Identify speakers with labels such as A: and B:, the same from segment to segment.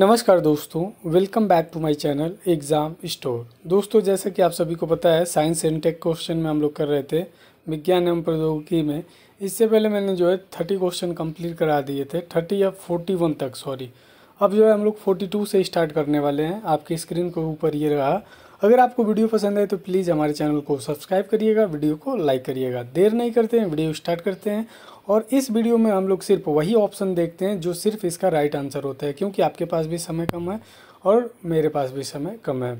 A: नमस्कार दोस्तों welcome back to my channel exam store दोस्तों जैसा कि आप सभी को पता है साइंस एंड टेक क्वेश्चन में हम लोग कर रहे थे विज्ञान एवं प्रौद्योगिकी में इससे पहले मैंने जो है थर्टी क्वेश्चन कंप्लीट करा दिए थे थर्टी या फोर्टी वन तक सॉरी अब जो है हम लोग फोर्टी टू से स्टार्ट करने वाले हैं आपकी स्क्रीन के ऊपर ये रहा अगर आपको वीडियो पसंद आए तो प्लीज़ हमारे चैनल को सब्सक्राइब करिएगा वीडियो को लाइक करिएगा देर नहीं करते हैं वीडियो स्टार्ट करते हैं और इस वीडियो में हम लोग सिर्फ वही ऑप्शन देखते हैं जो सिर्फ इसका राइट आंसर होता है क्योंकि आपके पास भी समय कम है और मेरे पास भी समय कम है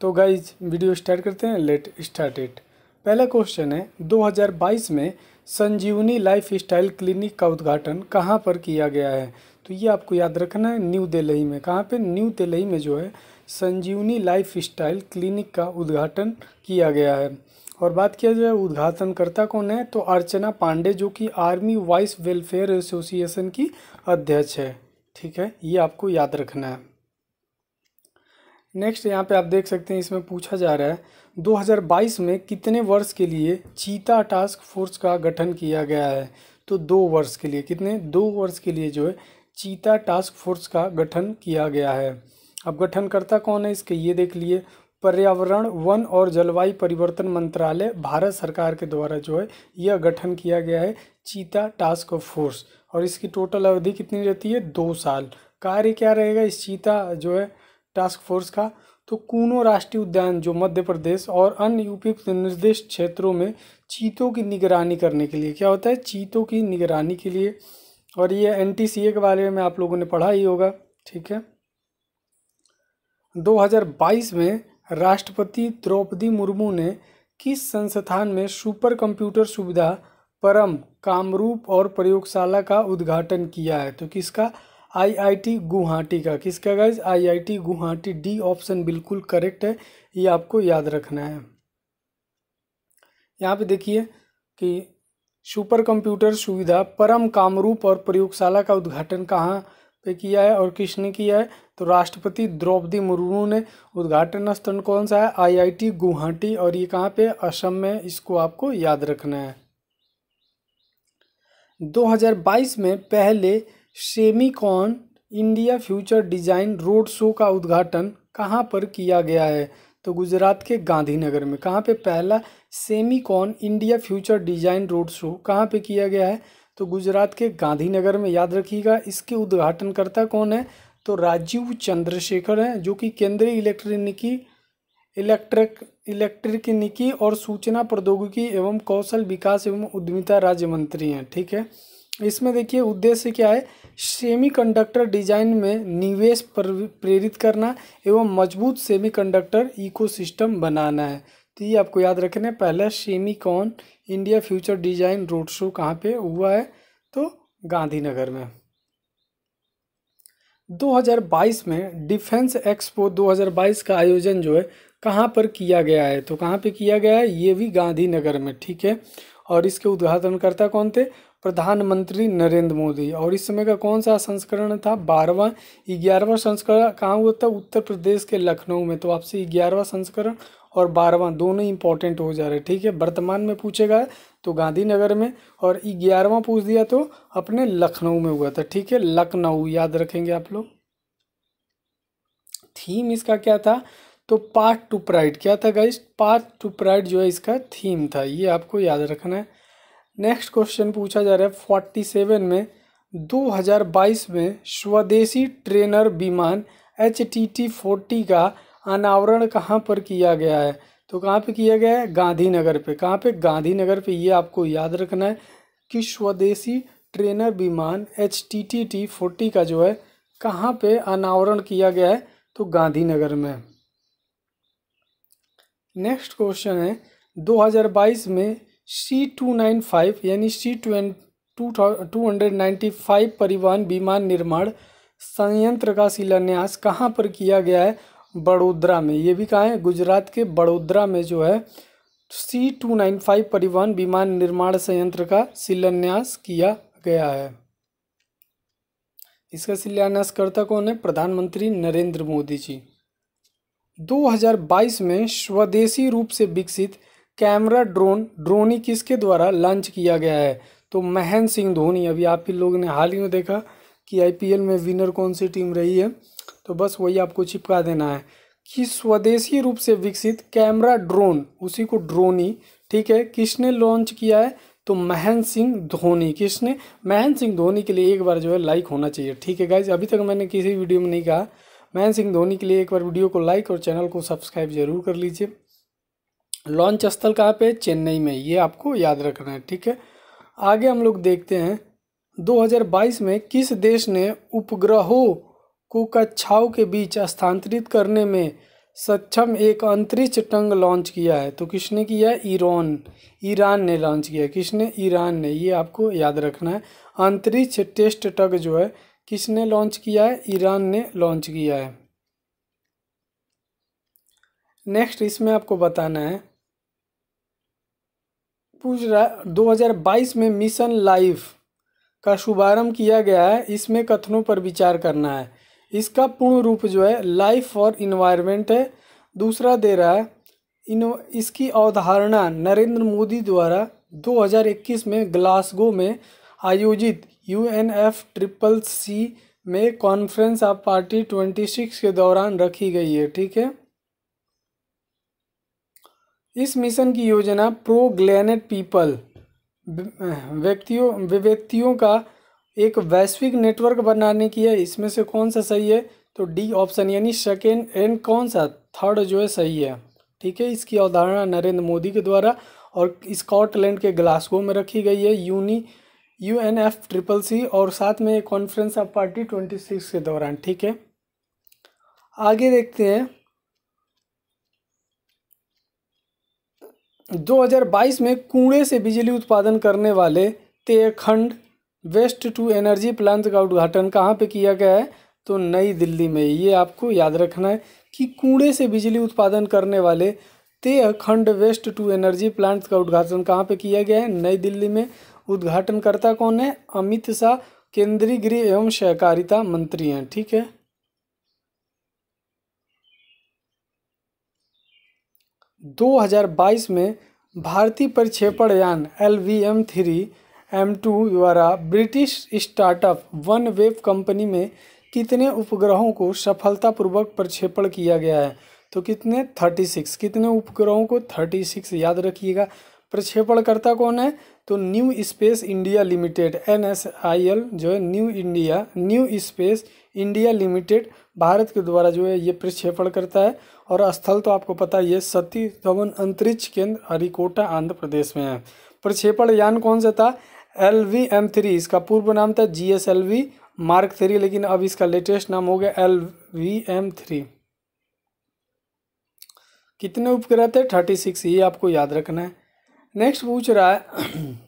A: तो गाइज वीडियो स्टार्ट करते हैं लेट स्टार्ट इट पहला क्वेश्चन है 2022 में संजीवनी लाइफ स्टाइल क्लिनिक का उद्घाटन कहाँ पर किया गया है तो ये आपको याद रखना है न्यू दिल्ली में कहाँ पे न्यू दिल्ली में जो है संजीवनी लाइफ स्टाइल क्लिनिक का उद्घाटन किया गया है और बात किया जाए उद्घाटनकर्ता कौन है तो अर्चना पांडे जो कि आर्मी वाइस वेलफेयर एसोसिएशन की अध्यक्ष है ठीक है ये आपको याद रखना है नेक्स्ट यहाँ पे आप देख सकते हैं इसमें पूछा जा रहा है 2022 में कितने वर्ष के लिए चीता टास्क फोर्स का गठन किया गया है तो दो वर्ष के लिए कितने दो वर्ष के लिए जो है चीता टास्क फोर्स का गठन किया गया है अब गठनकर्ता कौन है इसके ये देख लिए पर्यावरण वन और जलवायु परिवर्तन मंत्रालय भारत सरकार के द्वारा जो है यह गठन किया गया है चीता टास्क फोर्स और इसकी टोटल अवधि कितनी रहती है दो साल कार्य क्या रहेगा इस चीता जो है टास्क फोर्स का तो कूनो राष्ट्रीय उद्यान जो मध्य प्रदेश और अन्य उपयुक्त निर्देश क्षेत्रों में चीतों की निगरानी करने के लिए क्या होता है चीतों की निगरानी के लिए और ये एन के बारे में आप लोगों ने पढ़ा ही होगा ठीक है 2022 में राष्ट्रपति द्रौपदी मुर्मू ने किस संस्थान में सुपर कंप्यूटर सुविधा परम कामरूप और प्रयोगशाला का उद्घाटन किया है तो किसका आईआईटी गुवाहाटी का किसका guys IIT Guwahati D option बिल्कुल करेक्ट है ये आपको याद रखना है यहाँ पे देखिए कि सुपर कंप्यूटर सुविधा परम कामरूप और प्रयोगशाला का उद्घाटन कहाँ पे किया है और किसने किया है तो राष्ट्रपति द्रौपदी मुर्मू ने उद्घाटन स्थल कौन सा है आईआईटी गुवाहाटी और ये कहाँ पे असम में इसको आपको याद रखना है 2022 में पहले Semicon India future design road show का उद्घाटन कहाँ पर किया गया है तो गुजरात के गांधीनगर में कहाँ पे पहला Semicon India future design road show कहाँ पे किया गया है तो गुजरात के गांधीनगर में याद रखिएगा इसके उद्घाटनकर्ता कौन है तो राजीव चंद्रशेखर हैं जो कि केंद्रीय इलेक्ट्रॉनिकी इलेक्ट्रिक इलेक्ट्रिकनिकी और सूचना प्रौद्योगिकी एवं कौशल विकास एवं उद्यमिता राज्य मंत्री हैं ठीक है इसमें देखिए उद्देश्य क्या है सेमीकंडक्टर डिजाइन में निवेश प्रेरित करना एवं मजबूत सेमीकंडक्टर इकोसिस्टम बनाना है तो ये आपको याद रखना है पहला Semicon India future design road show कहाँ पे हुआ है तो गांधीनगर में 2022 में डिफेंस एक्सपो 2022 का आयोजन जो है कहाँ पर किया गया है तो कहाँ पे किया गया है ये भी गांधीनगर में ठीक है और इसके उद्घाटनकर्ता कौन थे प्रधानमंत्री नरेंद्र मोदी और इस समय का कौन सा संस्करण था बारहवा ग्यारहवा संस्करण कहाँ हुआ था उत्तर प्रदेश के लखनऊ में तो आपसे ग्यारहवा संस्करण और बारहवा दोनों इंपॉर्टेंट हो जा रहे हैं ठीक है वर्तमान में पूछेगा तो गांधीनगर में और ग्यारहवां पूछ दिया तो अपने लखनऊ में हुआ था ठीक है लखनऊ याद रखेंगे आप लोग थीम इसका क्या था तो पार्ट टू प्राइड क्या था गाइस पार्ट टू प्राइड जो है इसका थीम था ये आपको याद रखना है नेक्स्ट क्वेश्चन पूछा जा रहा है फोर्टी सेवन में दो हजार बाईस में स्वदेशी ट्रेनर विमान एच टी टी फोर्टी का अनावरण कहाँ पर किया गया है तो कहाँ पे किया गया है गांधीनगर पे कहाँ पे गांधीनगर पे ये आपको याद रखना है कि स्वदेशी ट्रेनर विमान H T T T forty का जो है कहाँ पे अनावरण किया गया है तो गांधीनगर में नेक्स्ट क्वेश्चन है 2022 में सी टू नाइन फाइव यानी सी ट्वें two two hundred ninety five परिवहन विमान निर्माण संयंत्र का शिलान्यास कहाँ पर किया गया है बड़ोदरा में ये भी कहाँ है गुजरात के बड़ोदरा में जो है सी टू नाइन फाइव परिवहन विमान निर्माण संयंत्र का शिलान्यास किया गया है इसका शिलान्यासकर्ता कौन है प्रधानमंत्री नरेंद्र मोदी जी 2022 में स्वदेशी रूप से विकसित कैमरा ड्रोन ड्रोनी किसके द्वारा लॉन्च किया गया है तो महेंद्र सिंह धोनी अभी आप ही लोगों ने हाल ही में देखा कि आईपीएल में विनर कौन सी टीम रही है तो बस वही आपको चिपका देना है कि स्वदेशी रूप से विकसित कैमरा ड्रोन उसी को ड्रोनी ठीक है किसने लॉन्च किया है तो महेंद्र सिंह धोनी किसने महेंद्र सिंह धोनी के लिए एक बार जो है लाइक होना चाहिए ठीक है गाइज अभी तक मैंने किसी वीडियो में नहीं कहा महेंद्र सिंह धोनी के लिए एक बार वीडियो को लाइक और चैनल को सब्सक्राइब जरूर कर लीजिए लॉन्च स्थल कहाँ पे चेन्नई में ये आपको याद रखना है ठीक है आगे हम लोग देखते हैं 2022 में किस देश ने उपग्रहों को कक्षाओं के बीच स्थानांतरित करने में सक्षम एक अंतरिक्ष टंग लॉन्च किया है तो किसने किया ईरान ईरान ने लॉन्च किया किसने ईरान ने ये आपको याद रखना है अंतरिक्ष टेस्ट टग जो है किसने लॉन्च किया है ईरान ने लॉन्च किया है नेक्स्ट इसमें आपको बताना है पूछ रहा है दो में मिशन लाइफ का शुभारंभ किया गया है इसमें कथनों पर विचार करना है इसका पूर्ण रूप जो है लाइफ और इन्वायरमेंट है दूसरा दे रहा है इन इसकी अवधारणा नरेंद्र मोदी द्वारा 2021 में ग्लासगो में आयोजित U N F triple C में conference of party twenty six के दौरान रखी गई है ठीक है इस मिशन की योजना प्रो ग्लैनेट पीपल व्यक्तियों विव्यक्तियों का एक वैश्विक नेटवर्क बनाने की है इसमें से कौन सा सही है तो डी ऑप्शन यानी सेकेंड एंड कौन सा थर्ड जो है सही है ठीक है इसकी अवधारणा नरेंद्र मोदी के द्वारा और स्कॉटलैंड के ग्लासगो में रखी गई है यूनी U N F triple C और साथ में conference of party twenty six के दौरान ठीक है आगे देखते हैं 2022 में कूड़े से बिजली उत्पादन करने वाले Tehkhand waste to energy plant का उद्घाटन कहाँ पे किया गया है तो नई दिल्ली में ये आपको याद रखना है कि कूड़े से बिजली उत्पादन करने वाले Tehkhand waste to energy plant का उद्घाटन कहाँ पे किया गया है नई दिल्ली में उद्घाटनकर्ता कौन है अमित शाह केंद्रीय गृह एवं सहकारिता मंत्री हैं ठीक है 2022 में भारतीय प्रक्षेपण यान L V M three M two द्वारा British startup OneWeb company में कितने उपग्रहों को सफलतापूर्वक प्रक्षेपण किया गया है तो कितने थर्टी सिक्स कितने उपग्रहों को थर्टी सिक्स याद रखिएगा प्रक्षेपणकर्ता कौन है तो New Space India Limited N S I L जो है New India New Space India Limited Bharat के द्वारा जो है ये प्रक्षेपण करता है और स्थल तो आपको पता है सती धवन अंतरिक्ष केंद्र हरिकोटा आंध्र प्रदेश में है प्रक्षेपण यान कौन सा था एल वी एम थ्री इसका पूर्व नाम था G S L V Mark three लेकिन अब इसका लेटेस्ट नाम हो गया एल वी एम थ्री कितने उपग्रह थे थर्टी सिक्स ये आपको याद रखना है नेक्स्ट पूछ रहा है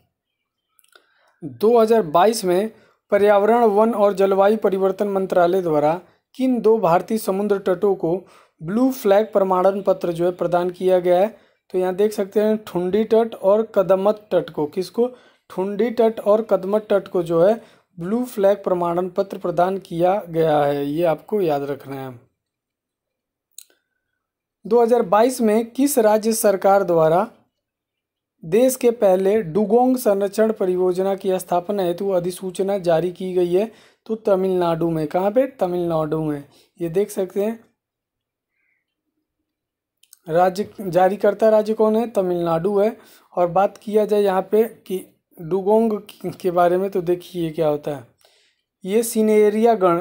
A: 2022 में पर्यावरण वन और जलवायु परिवर्तन मंत्रालय द्वारा किन दो भारतीय समुद्र तटों को ब्लू फ्लैग प्रमाणन पत्र जो है प्रदान किया गया है तो यहाँ देख सकते हैं ठुंडी तट और कदमत तट को किसको ठुंडी तट और कदमत तट को जो है ब्लू फ्लैग प्रमाणन पत्र प्रदान किया गया है ये आपको याद रखना है 2022 में किस राज्य सरकार द्वारा देश के पहले डुगोंग संरक्षण परियोजना की स्थापना हेतु अधिसूचना जारी की गई है तो तमिलनाडु में कहाँ पे तमिलनाडु में ये देख सकते हैं राज्य जारीकर्ता राज्य कौन है तमिलनाडु है और बात किया जाए यहाँ पे कि डुगोंग के बारे में तो देखिए क्या होता है ये सीनेरिया गण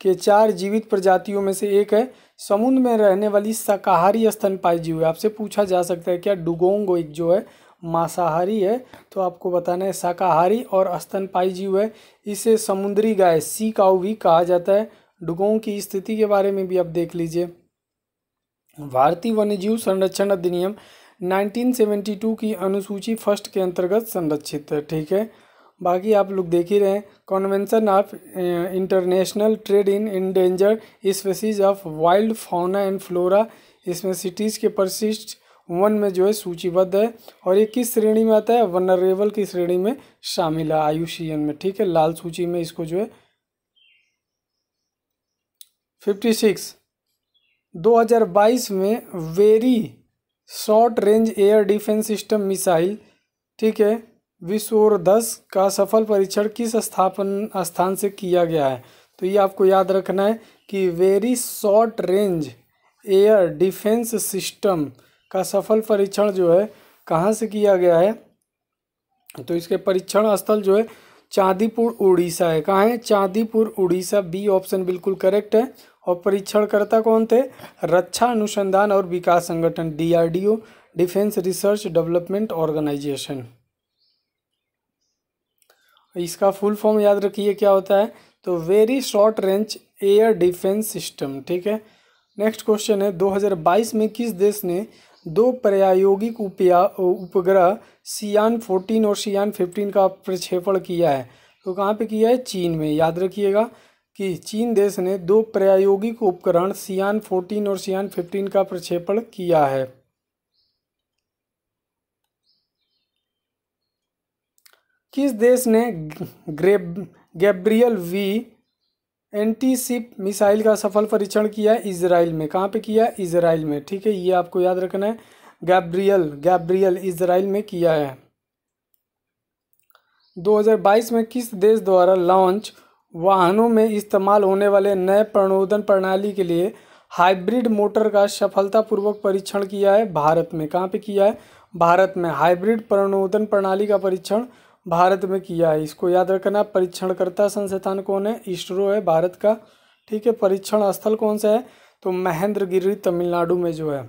A: के चार जीवित प्रजातियों में से एक है समुद्र में रहने वाली शाकाहारी स्तनपाई जीव है आपसे पूछा जा सकता है क्या डुगोंग एक जो है मांसाहारी है तो आपको बताना है शाकाहारी और स्तनपाई जीव है इसे समुद्री गाय सी काउ भी कहा जाता है डुगों की स्थिति के बारे में भी आप देख लीजिए भारतीय वन्यजीव संरक्षण अधिनियम 1972 की अनुसूची फर्स्ट के अंतर्गत संरक्षित है ठीक है बाकी आप लोग देख ही रहे हैं convention of international trade in endangered species of wild fauna and flora इसमें सिटीज़ के परसिस्ट वन में जो है सूचीबद्ध है और ये किस श्रेणी में आता है वनरेबल की श्रेणी में शामिल है आयुषीएन में ठीक है लाल सूची में इसको जो है फिफ्टी सिक्स दो हजार बाईस में very short range air defence system missile ठीक है विश्व और दस का सफल परीक्षण किस स्थापन स्थान से किया गया है तो ये आपको याद रखना है कि very short range air defence system का सफल परीक्षण जो है कहाँ से किया गया है तो इसके परीक्षण स्थल जो है चांदीपुर उड़ीसा है कहाँ है चांदीपुर उड़ीसा बी ऑप्शन बिल्कुल करेक्ट है और परीक्षणकर्ता कौन थे रक्षा अनुसंधान और विकास संगठन DRDO defence research development organisation इसका फुल फॉर्म याद रखिए क्या होता है तो very short range air defence system ठीक है नेक्स्ट क्वेश्चन है 2022 में किस देश ने दो प्रायोगिक उपग्रह सियान फोर्टीन और सियान फिफ्टीन का प्रक्षेपण किया है तो कहाँ पे किया है चीन में याद रखिएगा कि चीन देश ने दो प्रायोगिक उपकरण सियान फोर्टीन और सियान फिफ्टीन का प्रक्षेपण किया है किस देश ने ग्रेब Gabriel V anti ship missile का सफल परीक्षण किया है इसराइल में कहाँ पे किया है इसराइल में ठीक है ये आपको याद रखना है गैब्रियल गैब्रियल इसराइल में किया है 2022 में किस देश द्वारा लॉन्च वाहनों में इस्तेमाल होने वाले नए प्रणोदन प्रणाली के लिए हाइब्रिड मोटर का सफलतापूर्वक परीक्षण किया है भारत में कहाँ पे किया है भारत में हाइब्रिड प्रणोदन प्रणाली का परीक्षण भारत में किया है इसको याद रखना परीक्षणकर्ता संस्थान कौन है इसरो है भारत का ठीक है परीक्षण स्थल कौन सा है तो महेंद्रगिरी तमिलनाडु में जो है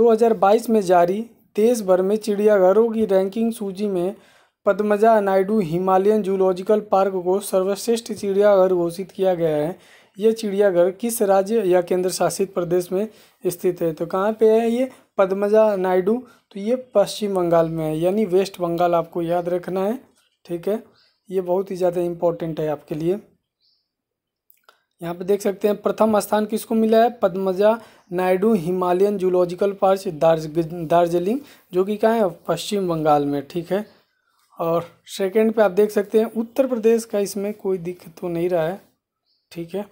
A: 2022 में जारी देश भर में चिड़ियाघरों की रैंकिंग सूची में Padmaja Naidu Himalayan zoological park को सर्वश्रेष्ठ चिड़ियाघर घोषित किया गया है यह चिड़ियाघर किस राज्य या केंद्र शासित प्रदेश में स्थित है तो कहाँ पे है ये पद्मजा नायडू तो ये पश्चिम बंगाल में है यानी वेस्ट बंगाल आपको याद रखना है ठीक है ये बहुत ही ज़्यादा इम्पोर्टेंट है आपके लिए यहाँ पे देख सकते हैं प्रथम स्थान किसको मिला है Padmaja Naidu Himalayan zoological park दार्ज दार्जिलिंग जो कि कहाँ है पश्चिम बंगाल में ठीक है और सेकंड पे आप देख सकते हैं उत्तर प्रदेश का इसमें कोई दिक्कत तो नहीं रहा है ठीक है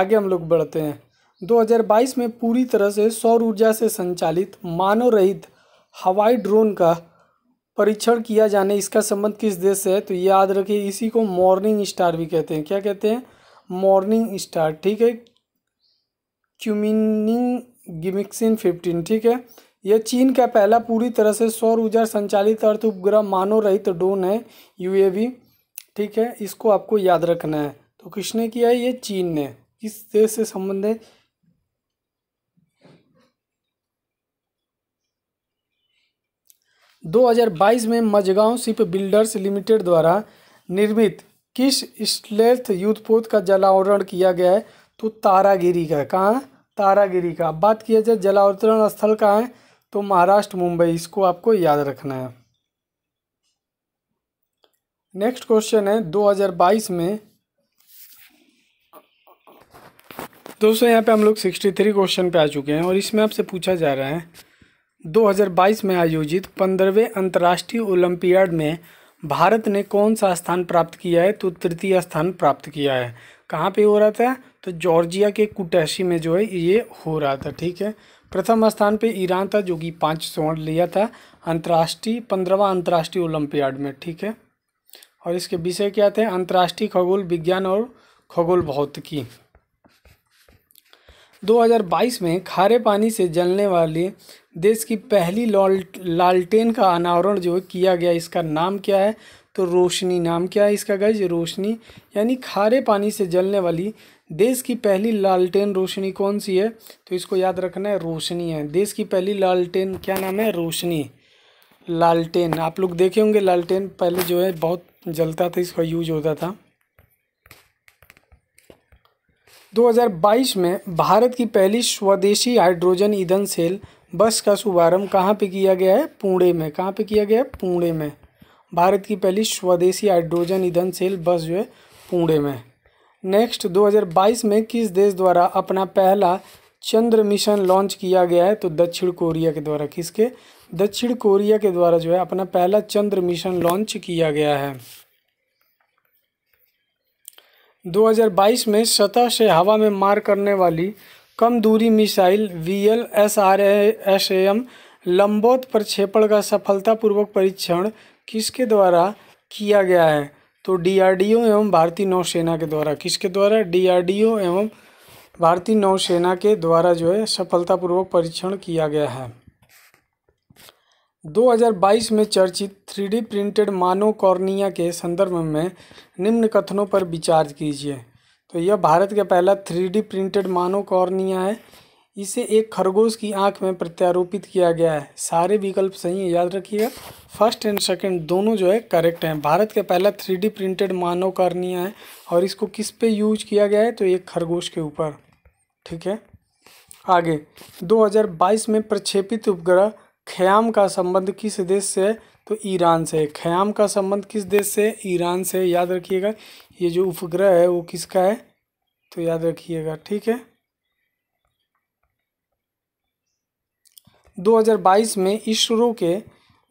A: आगे हम लोग बढ़ते हैं 2022 में पूरी तरह से सौर ऊर्जा से संचालित मानव रहित हवाई ड्रोन का परीक्षण किया जाने इसका संबंध किस देश से है तो याद रखिए इसी को मॉर्निंग स्टार भी कहते हैं क्या कहते हैं मॉर्निंग स्टार ठीक है क्यूमिनिंग गिमिक्सिन फिफ्टीन ठीक है यह चीन का पहला पूरी तरह से सौर ऊर्जा संचालित अर्थ उपग्रह मानव रहित ड्रोन है यूएवी ठीक है इसको आपको याद रखना है तो किसने किया है ये चीन ने किस देश से संबंधित 2022 में मजगांव शिप बिल्डर्स लिमिटेड द्वारा निर्मित किस स्लेथ युद्धपोत का जलावरण किया गया है तो तारागिरी का कहाँ तारागिरी का बात किया जाए जलावतरण स्थल कहाँ है तो महाराष्ट्र मुंबई इसको आपको याद रखना है नेक्स्ट क्वेश्चन है 2022 में दोस्तों यहाँ पे हम लोग 63 क्वेश्चन पे आ चुके हैं और इसमें आपसे पूछा जा रहा है 2022 में आयोजित पंद्रहवें अंतर्राष्ट्रीय ओलंपियाड में भारत ने कौन सा स्थान प्राप्त किया है तो तृतीय स्थान प्राप्त किया है कहाँ पे हो रहा था तो जॉर्जिया के कुटैशी में जो है ये हो रहा था ठीक है प्रथम स्थान पे ईरान था जो कि पाँच स्वर्ण लिया था अंतर्राष्ट्रीय पंद्रहवा अंतर्राष्ट्रीय ओलंपियाड में ठीक है और इसके विषय क्या थे अंतर्राष्ट्रीय खगोल विज्ञान और खगोल भौतिकी 2022 में खारे पानी से जलने वाली देश की पहली लालटेन का अनावरण जो किया गया इसका नाम क्या है तो रोशनी नाम क्या है इसका गज रोशनी यानी खारे पानी से जलने वाली देश की पहली लालटेन रोशनी कौन सी है तो इसको याद रखना है रोशनी है देश की पहली लालटेन क्या नाम है रोशनी लालटेन आप लोग देखे होंगे लालटेन पहले जो है बहुत जलता था इसका यूज होता था 2022 में भारत की पहली स्वदेशी हाइड्रोजन ईंधन सेल बस का शुभारंभ कहाँ पे किया गया है पुणे में कहाँ पे किया गया है पुणे में भारत की पहली स्वदेशी हाइड्रोजन ईंधन सेल बस जो है पुणे में नेक्स्ट 2022 में किस देश द्वारा अपना पहला चंद्र मिशन लॉन्च किया गया है तो दक्षिण कोरिया के द्वारा किसके दक्षिण कोरिया के द्वारा जो है अपना पहला चंद्र मिशन लॉन्च किया गया है 2022 में सतह से हवा में मार करने वाली कम दूरी missile V L S R S M लंबोत प्रक्षेपण का सफलतापूर्वक परीक्षण किसके द्वारा किया गया है तो डीआरडीओ एवं भारतीय नौसेना के द्वारा किसके द्वारा डीआरडीओ एवं भारतीय नौसेना के द्वारा जो है सफलतापूर्वक परीक्षण किया गया है 2022 में चर्चित थ्री प्रिंटेड मानो कॉर्निया के संदर्भ में निम्न कथनों पर विचार कीजिए तो यह भारत का पहला थ्री प्रिंटेड मानव कॉर्निया है इसे एक खरगोश की आंख में प्रत्यारोपित किया गया है सारे विकल्प सही हैं याद रखिएगा फर्स्ट एंड सेकंड दोनों जो है करेक्ट हैं भारत का पहला थ्री प्रिंटेड मानव कॉर्निया है और इसको किस पे यूज किया गया है तो एक खरगोश के ऊपर ठीक है आगे 2022 में प्रक्षेपित उपग्रह ख्याम का संबंध किस देश से है तो ईरान से खयाम का संबंध किस देश से ईरान से याद रखिएगा ये जो उपग्रह है वो किसका है तो याद रखिएगा ठीक है 2022 में इसरो के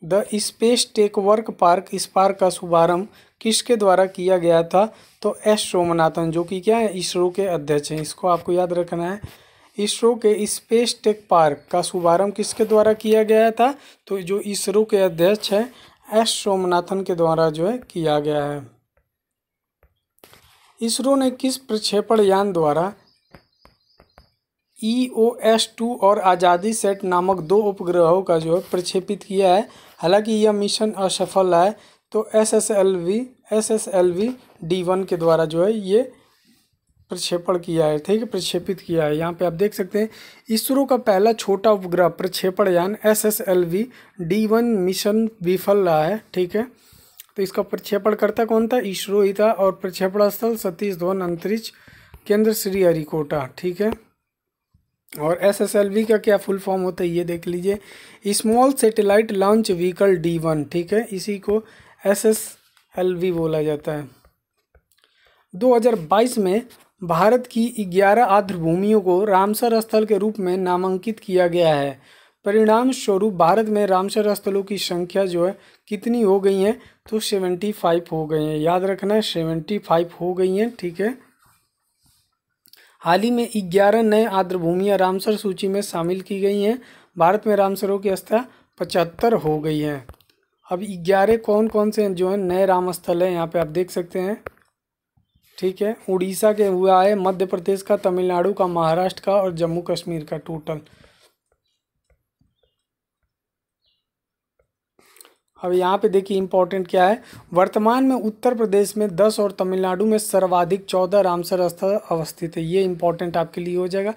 A: the space tech work park इस पार्क का शुभारंभ किसके द्वारा किया गया था तो एस सोमनाथन जो कि क्या है इसरो के अध्यक्ष हैं इसको आपको याद रखना है इसरो के स्पेस टेक पार्क का शुभारंभ किसके द्वारा किया गया था तो जो इसरो के अध्यक्ष हैं एस सोमनाथन के द्वारा जो है किया गया है इसरो ने किस प्रक्षेपण यान द्वारा ई ओ एस टू और आज़ादी सेट नामक दो उपग्रहों का जो है प्रक्षेपित किया है हालांकि यह मिशन असफल है तो S S L V S S L V D one के द्वारा जो है ये प्रक्षेपण किया है ठीक है प्रक्षेपित किया है यहाँ पे आप देख सकते हैं इसरो का पहला छोटा उपग्रह प्रक्षेपण यान S S L V D one mission विफल रहा है ठीक है तो इसका प्रक्षेपण करता कौन था इसरो ही था और प्रक्षेपण स्थल सतीश धवन अंतरिक्ष केंद्र श्री हरिकोटा ठीक है और एस एस एल वी का क्या फुल फॉर्म होता है ये देख लीजिए small satellite launch vehicle D one ठीक है इसी को एस एस एल वी बोला जाता है 2022 में भारत की ग्यारह भूमियों को रामसर स्थल के रूप में नामांकित किया गया है परिणाम स्वरूप भारत में रामसर स्थलों की संख्या जो है कितनी हो गई है तो सेवेंटी फाइव हो गई हैं याद रखना सेवेंटी फाइव हो गई हैं ठीक है हाल ही में ग्यारह नए आर्द्र भूमियाँ रामसर सूची में शामिल की गई हैं भारत में रामसरों की स्थान पचहत्तर हो गई है अब ग्यारह कौन कौन से जो है नए राम स्थल हैं यहाँ पर आप देख सकते हैं ठीक है उड़ीसा के हुआ है मध्य प्रदेश का तमिलनाडु का महाराष्ट्र का और जम्मू कश्मीर का टोटल अब यहाँ पे देखिए इम्पोर्टेंट क्या है वर्तमान में उत्तर प्रदेश में दस और तमिलनाडु में सर्वाधिक चौदह रामसर स्थल अवस्थित है ये इंपॉर्टेंट आपके लिए हो जाएगा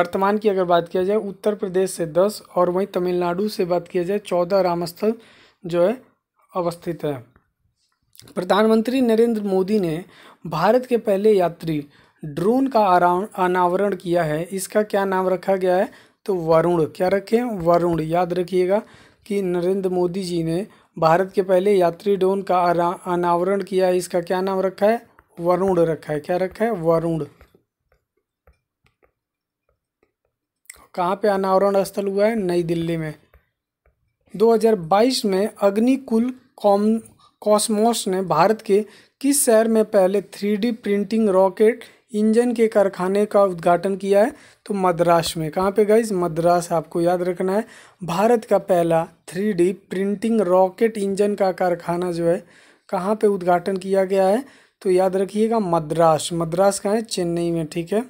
A: वर्तमान की अगर बात किया जाए उत्तर प्रदेश से दस और वहीं तमिलनाडु से बात किया जाए चौदह रामस्थल जो है अवस्थित है प्रधानमंत्री नरेंद्र मोदी ने भारत के पहले यात्री ड्रोन का अनावरण किया है इसका क्या नाम रखा गया है तो वरुण क्या रखें वरुण याद रखिएगा कि नरेंद्र मोदी जी ने भारत के पहले यात्री ड्रोन का अनावरण किया है इसका क्या नाम रखा है वरुण रखा है क्या रखा है वरुण कहाँ पे अनावरण स्थल हुआ है नई दिल्ली में 2022 में अग्निकुल कॉम कॉस्मोस ने भारत के किस शहर में पहले थ्री प्रिंटिंग रॉकेट इंजन के कारखाने का उद्घाटन किया है तो मद्रास में कहाँ पे गाइज मद्रास आपको याद रखना है भारत का पहला थ्री प्रिंटिंग रॉकेट इंजन का कारखाना जो है कहाँ पे उद्घाटन किया गया है तो याद रखिएगा मद्रास मद्रास कहाँ है चेन्नई में ठीक है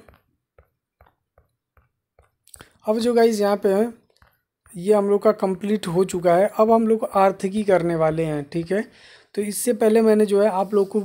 A: अब जो गाइज यहाँ पे है ये हम लोग का कंप्लीट हो चुका है अब हम लोग आर्थिकी करने वाले हैं ठीक है तो इससे पहले मैंने जो है आप लोग को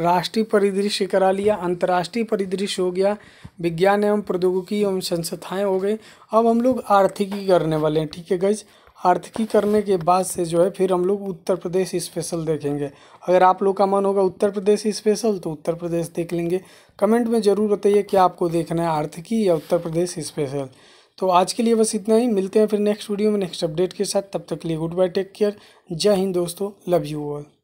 A: राष्ट्रीय परिदृश्य करा लिया अंतर्राष्ट्रीय परिदृश्य हो गया विज्ञान एवं प्रौद्योगिकी एवं संस्थाएँ हो गई अब हम लोग आर्थिकी करने वाले हैं ठीक है गज आर्थिकी करने के बाद से जो है फिर हम लोग उत्तर प्रदेश स्पेशल देखेंगे अगर आप लोग का मन होगा उत्तर प्रदेश स्पेशल तो उत्तर प्रदेश देख लेंगे कमेंट में ज़रूर बताइए कि आपको देखना है आर्थिकी या उत्तर प्रदेश स्पेशल तो आज के लिए बस इतना ही मिलते हैं फिर नेक्स्ट वीडियो में नेक्स्ट अपडेट के साथ तब तक के लिए गुड बाय टेक केयर जय हिंद दोस्तों लव यू ऑल